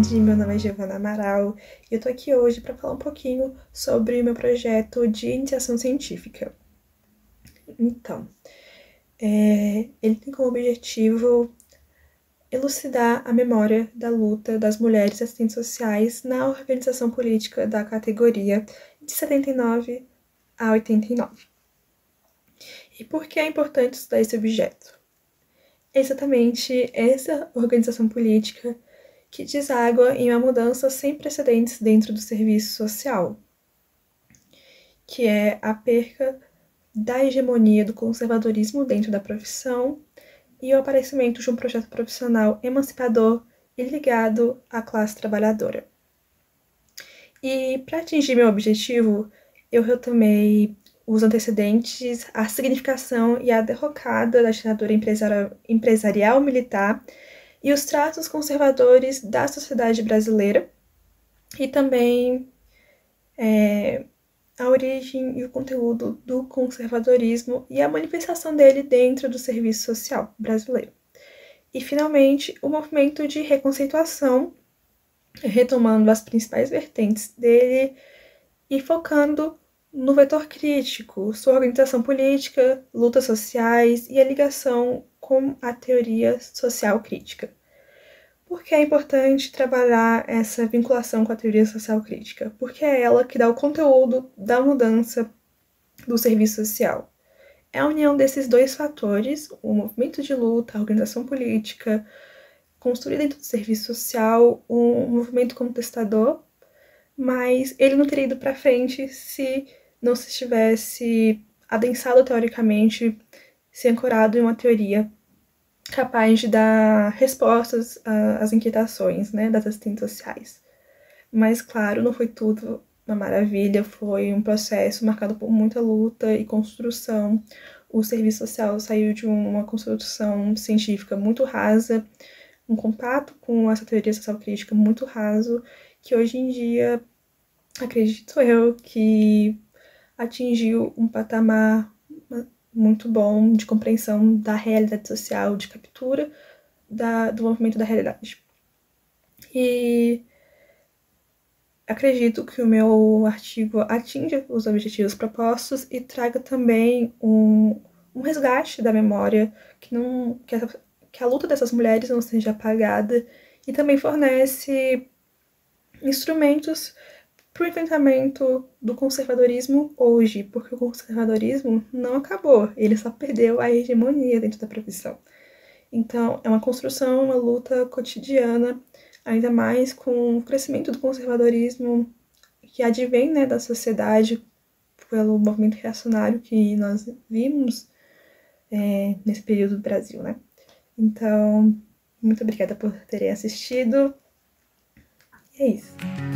tarde, meu nome é Giovana Amaral e eu tô aqui hoje para falar um pouquinho sobre meu projeto de iniciação científica. Então, é, ele tem como objetivo elucidar a memória da luta das mulheres assistentes sociais na organização política da categoria de 79 a 89. E por que é importante estudar esse objeto? Exatamente essa organização política que deságua em uma mudança sem precedentes dentro do serviço social, que é a perca da hegemonia do conservadorismo dentro da profissão e o aparecimento de um projeto profissional emancipador e ligado à classe trabalhadora. E para atingir meu objetivo, eu retomei os antecedentes, a significação e a derrocada da ditadura empresarial militar e os tratos conservadores da sociedade brasileira e também é, a origem e o conteúdo do conservadorismo e a manifestação dele dentro do serviço social brasileiro. E, finalmente, o movimento de reconceituação, retomando as principais vertentes dele e focando no vetor crítico, sua organização política, lutas sociais e a ligação com a teoria social crítica. Por que é importante trabalhar essa vinculação com a teoria social crítica? Porque é ela que dá o conteúdo da mudança do serviço social. É a união desses dois fatores, o movimento de luta, a organização política, construída dentro do serviço social, um movimento contestador, mas ele não teria ido para frente se não se estivesse adensado teoricamente se ancorado em uma teoria capaz de dar respostas às inquietações né, das assistentes sociais. Mas, claro, não foi tudo uma maravilha, foi um processo marcado por muita luta e construção. O serviço social saiu de uma construção científica muito rasa, um contato com essa teoria social crítica muito raso, que hoje em dia, acredito eu, que atingiu um patamar muito bom de compreensão da realidade social, de captura da, do movimento da realidade. E acredito que o meu artigo atinja os objetivos propostos e traga também um, um resgate da memória, que, não, que, essa, que a luta dessas mulheres não seja apagada, e também fornece instrumentos para o enfrentamento do conservadorismo hoje, porque o conservadorismo não acabou, ele só perdeu a hegemonia dentro da profissão. Então, é uma construção, uma luta cotidiana, ainda mais com o crescimento do conservadorismo que advém né, da sociedade pelo movimento reacionário que nós vimos é, nesse período do Brasil, né? Então, muito obrigada por terem assistido. E é isso.